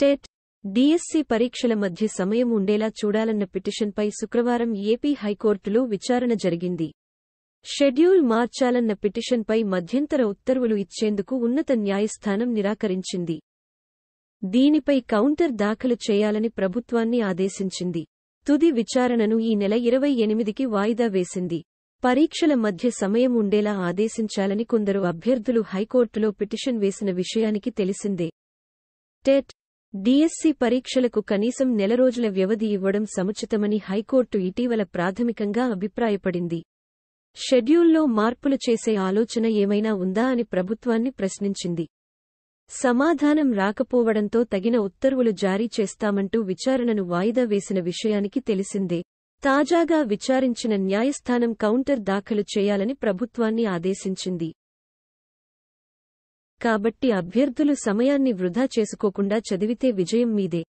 TET DSC పరీక్షల మధ్య సమయం ఉండేలా చూడాలన్న పిటిషన్పై శుక్రవారం ఏపీ హైకోర్టులో విచారణ జరిగింది షెడ్యూల్ మార్చాలన్న పిటిషన్పై మధ్యంతర ఉత్తర్వులు ఇచ్చేందుకు ఉన్నత న్యాయస్థానం నిరాకరించింది దీనిపై కౌంటర్ దాఖలు చేయాలని ప్రభుత్వాన్ని ఆదేశించింది తుది విచారణను ఈ నెల ఇరవై ఎనిమిదికి వాయిదా వేసింది పరీక్షల మధ్య సమయం ఉండేలా ఆదేశించాలని కొందరు అభ్యర్థులు హైకోర్టులో పిటిషన్ వేసిన విషయానికి తెలిసిందే టెట్ డీఎస్సీ పరీక్షలకు కనీసం నెల రోజుల వ్యవధి ఇవ్వడం సముచితమని హైకోర్టు ఇటీవల ప్రాథమికంగా అభిప్రాయపడింది షెడ్యూల్లో మార్పులు చేసే ఆలోచన ఏమైనా ఉందా అని ప్రభుత్వాన్ని ప్రశ్నించింది సమాధానం రాకపోవడంతో తగిన ఉత్తర్వులు జారీ చేస్తామంటూ విచారణను వాయిదా వేసిన విషయానికి తెలిసిందే తాజాగా విచారించిన న్యాయస్థానం కౌంటర్ దాఖలు చేయాలని ప్రభుత్వాన్ని ఆదేశించింది కాబట్టి అభ్యర్థులు సమయాన్ని వృధా చేసుకోకుండా చదివితే విజయం మీదే